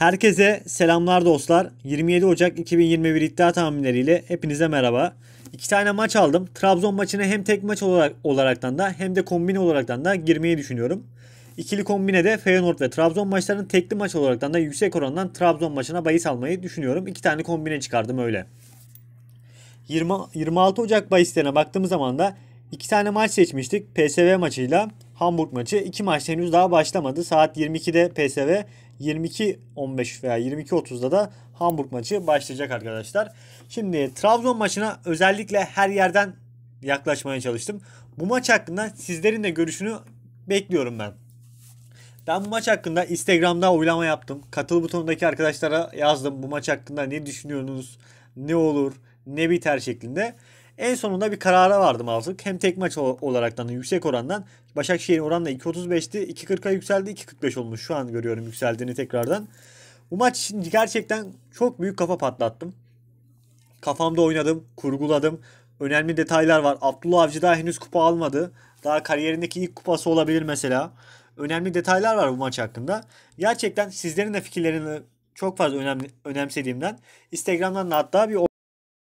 Herkese selamlar dostlar. 27 Ocak 2021 iddia tahminleriyle hepinize merhaba. İki tane maç aldım. Trabzon maçına hem tek maç olarak olaraktan da hem de kombine olaraktan da girmeyi düşünüyorum. İkili kombine de Feyenoord ve Trabzon maçlarının tekli maç olaraktan da yüksek orandan Trabzon maçına bahis almayı düşünüyorum. İki tane kombine çıkardım öyle. 20, 26 Ocak bahislerine baktığımız zaman da iki tane maç seçmiştik. PSV maçıyla Hamburg maçı. İki maç henüz daha başlamadı. Saat 22'de PSV 22.15 veya 22.30'da da Hamburg maçı başlayacak arkadaşlar. Şimdi Trabzon maçına özellikle her yerden yaklaşmaya çalıştım. Bu maç hakkında sizlerin de görüşünü bekliyorum ben. Ben bu maç hakkında Instagram'da oylama yaptım. Katıl butonundaki arkadaşlara yazdım bu maç hakkında ne düşünüyorsunuz, ne olur, ne biter şeklinde. En sonunda bir karara vardım artık. Hem tek maç olaraktan yüksek orandan Başakşehir'in oranla 2.35'ti. 2.40'a yükseldi. 2.45 olmuş. Şu an görüyorum yükseldiğini tekrardan. Bu maç için gerçekten çok büyük kafa patlattım. Kafamda oynadım, kurguladım. Önemli detaylar var. Abdullah Avcı daha henüz kupa almadı. Daha kariyerindeki ilk kupası olabilir mesela. Önemli detaylar var bu maç hakkında. Gerçekten sizlerin de fikirlerini çok fazla önemli, önemsediğimden Instagram'dan da hatta bir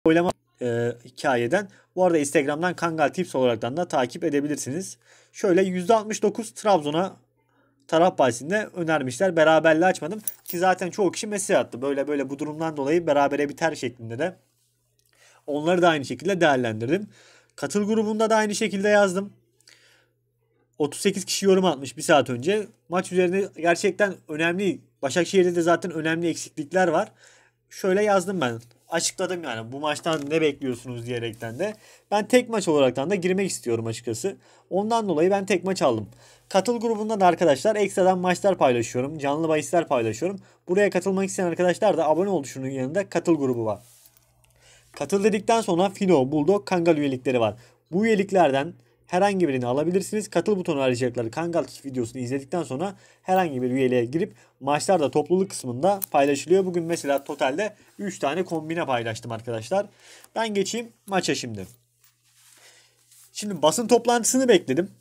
oylama e, hikayeden. Bu arada Instagram'dan Kangal Tips olaraktan da takip edebilirsiniz. Şöyle %69 Trabzon'a taraf bahsinde önermişler. Beraberliği açmadım ki zaten çoğu kişi mesaj attı. Böyle böyle bu durumdan dolayı berabere biter şeklinde de. Onları da aynı şekilde değerlendirdim. Katıl grubunda da aynı şekilde yazdım. 38 kişi yorum atmış bir saat önce. Maç üzerine gerçekten önemli. Başakşehir'de de zaten önemli eksiklikler var. Şöyle yazdım ben açıkladım yani bu maçtan ne bekliyorsunuz diyerekten de. Ben tek maç olaraktan da girmek istiyorum açıkçası. Ondan dolayı ben tek maç aldım. Katıl grubundan da arkadaşlar ekstradan maçlar paylaşıyorum. Canlı bahisler paylaşıyorum. Buraya katılmak isteyen arkadaşlar da abone ol tuşunun yanında katıl grubu var. Katıl dedikten sonra Fino, Bulldog, Kangal üyelikleri var. Bu üyeliklerden herhangi birini alabilirsiniz. Katıl butonu arayacakları Kangal videosunu izledikten sonra herhangi bir üyeliğe girip maçlar da topluluk kısmında paylaşılıyor. Bugün mesela totalde 3 tane kombine paylaştım arkadaşlar. Ben geçeyim maça şimdi. Şimdi basın toplantısını bekledim.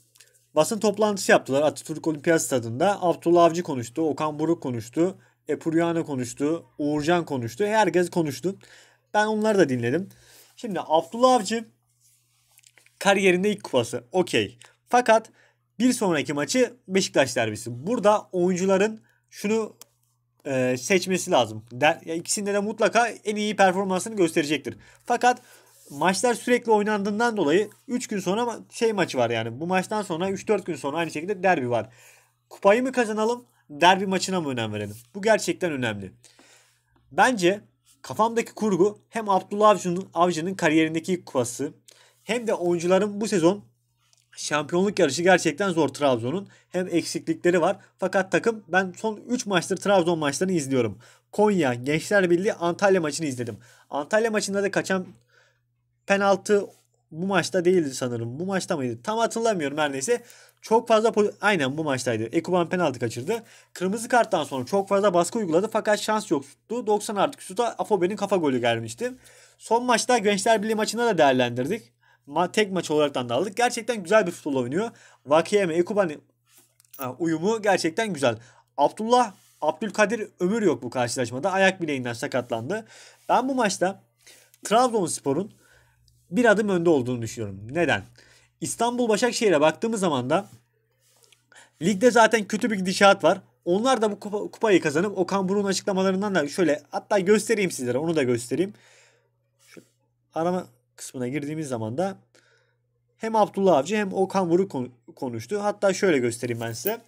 Basın toplantısı yaptılar Atatürk Olimpiyat Stadı'nda. Abdullah Avcı konuştu, Okan Buruk konuştu, Epuryano konuştu, Uğurcan konuştu. Herkes konuştu. Ben onları da dinledim. Şimdi Abdullah Avcı kariyerinde ilk kupası. Okey. Fakat bir sonraki maçı Beşiktaş derbisi. Burada oyuncuların şunu e, seçmesi lazım. Der, ya ikisinde de mutlaka en iyi performansını gösterecektir. Fakat maçlar sürekli oynandığından dolayı 3 gün sonra şey maçı var yani. Bu maçtan sonra 3-4 gün sonra aynı şekilde derbi var. Kupayı mı kazanalım? Derbi maçına mı önem verelim? Bu gerçekten önemli. Bence kafamdaki kurgu hem Abdullah Avcı'nın, Avcı'nın kariyerindeki kupası hem de oyuncuların bu sezon şampiyonluk yarışı gerçekten zor Trabzon'un. Hem eksiklikleri var. Fakat takım ben son 3 maçtır Trabzon maçlarını izliyorum. Konya, Gençler Birliği, Antalya maçını izledim. Antalya maçında da kaçan penaltı bu maçta değildi sanırım. Bu maçta mıydı? Tam hatırlamıyorum her neyse. Çok fazla aynen bu maçtaydı. Ekuban penaltı kaçırdı. Kırmızı karttan sonra çok fazla baskı uyguladı fakat şans yoktu. 90 artık üstü Afobe'nin kafa golü gelmişti. Son maçta Gençler Birliği maçında da değerlendirdik ma tek maç olaraktan da aldık. Gerçekten güzel bir futbol oynuyor. Vakiyeme Ekubani uyumu gerçekten güzel. Abdullah Abdülkadir Ömür yok bu karşılaşmada. Ayak bileğinden sakatlandı. Ben bu maçta Trabzonspor'un bir adım önde olduğunu düşünüyorum. Neden? İstanbul Başakşehir'e baktığımız zaman da ligde zaten kötü bir gidişat var. Onlar da bu kupayı kazanıp Okan Buruk'un açıklamalarından da şöyle hatta göstereyim sizlere onu da göstereyim. Şu arama kısmına girdiğimiz zaman da hem Abdullah Avcı hem Okan Buruk konuştu. Hatta şöyle göstereyim ben size.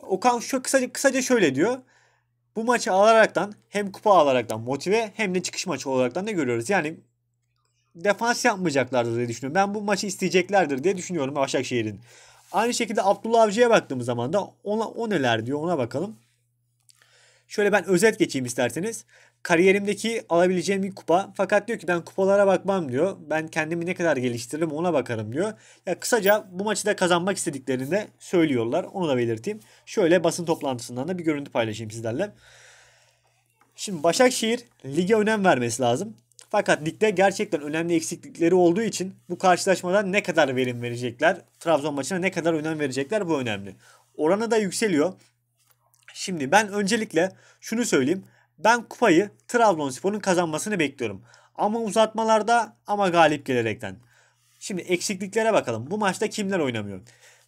Okan şu kısaca, kısaca şöyle diyor. Bu maçı alaraktan hem kupa alaraktan motive hem de çıkış maçı olaraktan ne görüyoruz? Yani defans yapmayacaklardır diye düşünüyorum. Ben bu maçı isteyeceklerdir diye düşünüyorum Başakşehir'in. Aynı şekilde Abdullah Avcı'ya baktığımız zaman da ona, o neler diyor ona bakalım. Şöyle ben özet geçeyim isterseniz. Kariyerimdeki alabileceğim bir kupa fakat diyor ki ben kupalara bakmam diyor. Ben kendimi ne kadar geliştiririm ona bakarım diyor. Ya kısaca bu maçı da kazanmak istediklerini de söylüyorlar. Onu da belirteyim. Şöyle basın toplantısından da bir görüntü paylaşayım sizlerle. Şimdi Başakşehir lige önem vermesi lazım. Fakat ligde gerçekten önemli eksiklikleri olduğu için bu karşılaşmadan ne kadar verim verecekler, Trabzon maçına ne kadar önem verecekler bu önemli. Oranı da yükseliyor. Şimdi ben öncelikle şunu söyleyeyim. Ben kupayı Trabzonspor'un kazanmasını bekliyorum. Ama uzatmalarda ama galip gelerekten. Şimdi eksikliklere bakalım. Bu maçta kimler oynamıyor?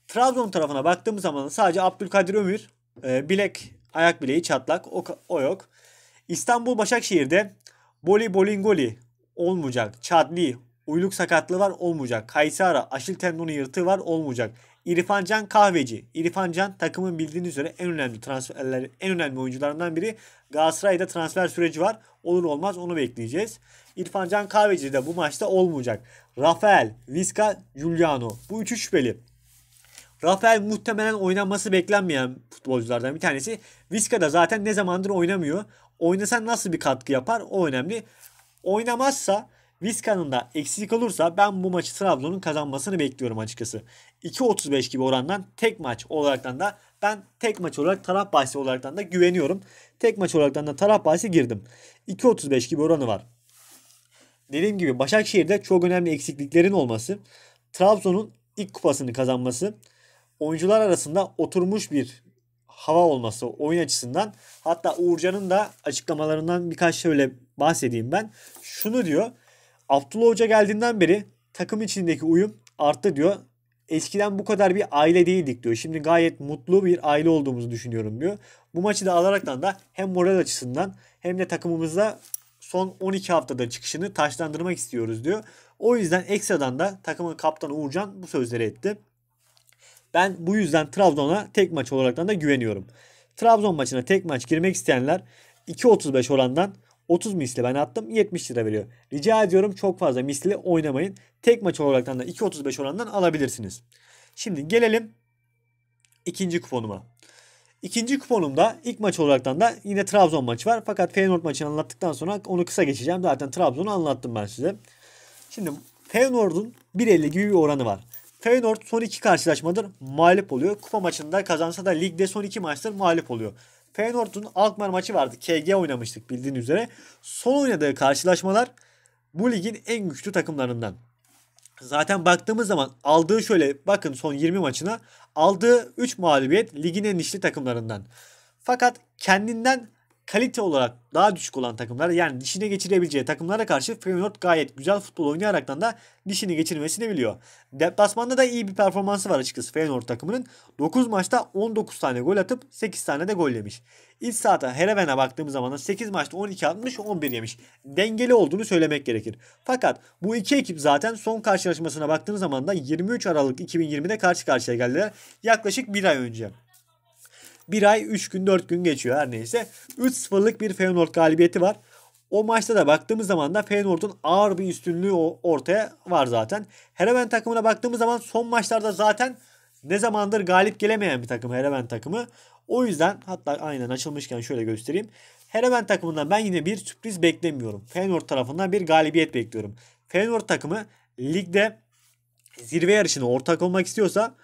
Trabzon tarafına baktığımız zaman sadece Abdülkadir Ömür e, bilek ayak bileği çatlak o, o yok. İstanbul Başakşehir'de Boli Bolingoli olmayacak. Çadli uyluk sakatlığı var olmayacak. Kaysara aşil tendonu yırtığı var olmayacak. İrfancan Kahveci. İrfancan takımın bildiğiniz üzere en önemli transferler, en önemli oyuncularından biri. Galatasaray'da transfer süreci var. Olur olmaz onu bekleyeceğiz. İrfancan Kahveci de bu maçta olmayacak. Rafael, Visca, Giuliano. Bu üçü şüpheli. Rafael muhtemelen oynanması beklenmeyen futbolculardan bir tanesi. Visca da zaten ne zamandır oynamıyor. Oynasan nasıl bir katkı yapar o önemli. Oynamazsa Vizca'nın da eksik olursa ben bu maçı Trabzon'un kazanmasını bekliyorum açıkçası. 2.35 gibi orandan tek maç olaraktan da ben tek maç olarak taraf bahsi olaraktan da güveniyorum. Tek maç olaraktan da taraf bahsi girdim. 2.35 gibi oranı var. Dediğim gibi Başakşehir'de çok önemli eksikliklerin olması, Trabzon'un ilk kupasını kazanması, oyuncular arasında oturmuş bir hava olması oyun açısından. Hatta Uğurcan'ın da açıklamalarından birkaç şöyle bahsedeyim ben. Şunu diyor. Abdullah Hoca geldiğinden beri takım içindeki uyum arttı diyor. Eskiden bu kadar bir aile değildik diyor. Şimdi gayet mutlu bir aile olduğumuzu düşünüyorum diyor. Bu maçı da alaraktan da hem moral açısından hem de takımımızda son 12 haftada çıkışını taşlandırmak istiyoruz diyor. O yüzden ekstradan da takımın kaptanı Uğurcan bu sözleri etti. Ben bu yüzden Trabzon'a tek maç olaraktan da güveniyorum. Trabzon maçına tek maç girmek isteyenler 2.35 orandan 30 misli ben attım 70 lira veriyor. Rica ediyorum çok fazla misli oynamayın. Tek maç olaraktan da 2.35 oranından alabilirsiniz. Şimdi gelelim ikinci kuponuma. İkinci kuponumda ilk maç olaraktan da yine Trabzon maçı var. Fakat Feyenoord maçını anlattıktan sonra onu kısa geçeceğim. Zaten Trabzon'u anlattım ben size. Şimdi Feyenoord'un 1.50 gibi bir oranı var. Feyenoord son iki karşılaşmadır mağlup oluyor. Kupa maçında kazansa da ligde son iki maçtır mağlup oluyor. Feyenoord'un Alkmaar maçı vardı. KG oynamıştık bildiğin üzere. Son oynadığı karşılaşmalar bu ligin en güçlü takımlarından. Zaten baktığımız zaman aldığı şöyle bakın son 20 maçına aldığı 3 mağlubiyet ligin en güçlü takımlarından. Fakat kendinden kalite olarak daha düşük olan takımlar, yani dişine geçirebileceği takımlara karşı Feyenoord gayet güzel futbol oynayaraktan da dişini geçirmesini biliyor. Deplasmanda da iyi bir performansı var açıkçası Feyenoord takımının. 9 maçta 19 tane gol atıp 8 tane de gol yemiş. İç sahada Hereven'e baktığımız zaman da 8 maçta 12 atmış 11 yemiş. Dengeli olduğunu söylemek gerekir. Fakat bu iki ekip zaten son karşılaşmasına baktığınız zaman da 23 Aralık 2020'de karşı karşıya geldiler. Yaklaşık bir ay önce. Bir ay 3 gün 4 gün geçiyor her neyse. 3-0'lık bir Feyenoord galibiyeti var. O maçta da baktığımız zaman da Feyenoord'un ağır bir üstünlüğü ortaya var zaten. Hereven takımına baktığımız zaman son maçlarda zaten ne zamandır galip gelemeyen bir takım Hereven takımı. O yüzden hatta aynen açılmışken şöyle göstereyim. Hereven takımından ben yine bir sürpriz beklemiyorum. Feyenoord tarafından bir galibiyet bekliyorum. Feyenoord takımı ligde zirve yarışına ortak olmak istiyorsa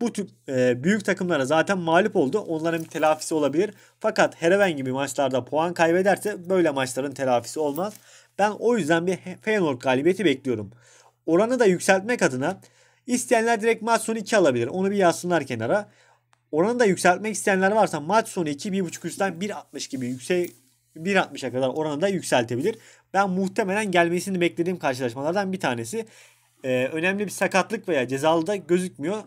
bu tip e, büyük takımlara zaten mağlup oldu. Onların bir telafisi olabilir. Fakat Hereven gibi maçlarda puan kaybederse böyle maçların telafisi olmaz. Ben o yüzden bir Feyenoord galibiyeti bekliyorum. Oranı da yükseltmek adına isteyenler direkt maç sonu 2 alabilir. Onu bir yazsınlar kenara. Oranı da yükseltmek isteyenler varsa maç sonu 2 1.5 üstten 1.60 gibi yüksek 1.60'a kadar oranı da yükseltebilir. Ben muhtemelen gelmesini beklediğim karşılaşmalardan bir tanesi. Ee, önemli bir sakatlık veya cezalı da gözükmüyor.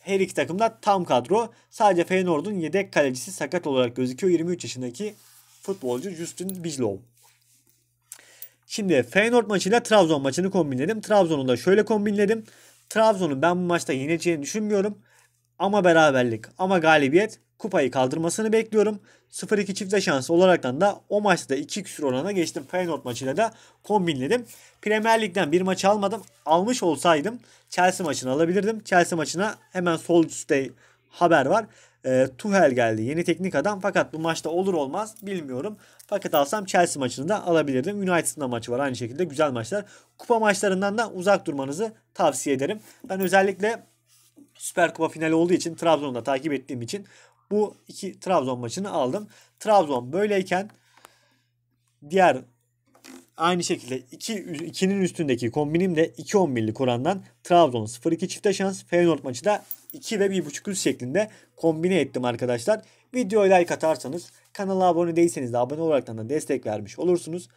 Her iki takımda tam kadro. Sadece Feyenoord'un yedek kalecisi sakat olarak gözüküyor. 23 yaşındaki futbolcu Justin Bijlow. Şimdi Feyenoord maçıyla Trabzon maçını kombinledim. Trabzon'u da şöyle kombinledim. Trabzon'un ben bu maçta yeneceğini düşünmüyorum. Ama beraberlik ama galibiyet kupayı kaldırmasını bekliyorum. 0-2 çifte şansı olaraktan da o maçta 2 küsur orana geçtim. Feyenoord maçıyla da kombinledim. Premier Lig'den bir maç almadım. Almış olsaydım Chelsea maçını alabilirdim. Chelsea maçına hemen sol üstte haber var. E, ee, Tuhel geldi. Yeni teknik adam. Fakat bu maçta olur olmaz bilmiyorum. Fakat alsam Chelsea maçını da alabilirdim. United'ın da maçı var aynı şekilde. Güzel maçlar. Kupa maçlarından da uzak durmanızı tavsiye ederim. Ben özellikle Süper Kupa finali olduğu için Trabzon'da takip ettiğim için bu iki Trabzon maçını aldım. Trabzon böyleyken diğer aynı şekilde 2 iki, 2'nin üstündeki kombinim de 2.11'lik orandan Trabzon 0-2 çifte şans Feyenoord maçı da 2 ve 1.5 üst şeklinde kombine ettim arkadaşlar. Videoya like atarsanız kanala abone değilseniz de abone olarak da destek vermiş olursunuz.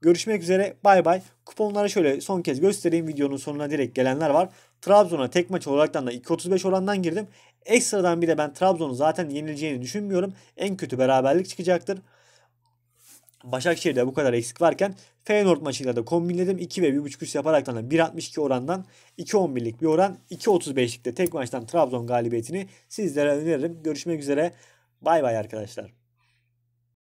Görüşmek üzere bay bay. Kuponları şöyle son kez göstereyim videonun sonuna direkt gelenler var. Trabzon'a tek maç olaraktan da 2.35 orandan girdim. Ekstradan bir de ben Trabzon'un zaten yenileceğini düşünmüyorum. En kötü beraberlik çıkacaktır. Başakşehir'de bu kadar eksik varken Feyenoord maçıyla da kombinledim. 2 ve 1.5 üst yaparaktan da 1.62 orandan 2.11'lik bir oran 2.35'likte tek maçtan Trabzon galibiyetini sizlere öneririm. Görüşmek üzere. Bay bay arkadaşlar.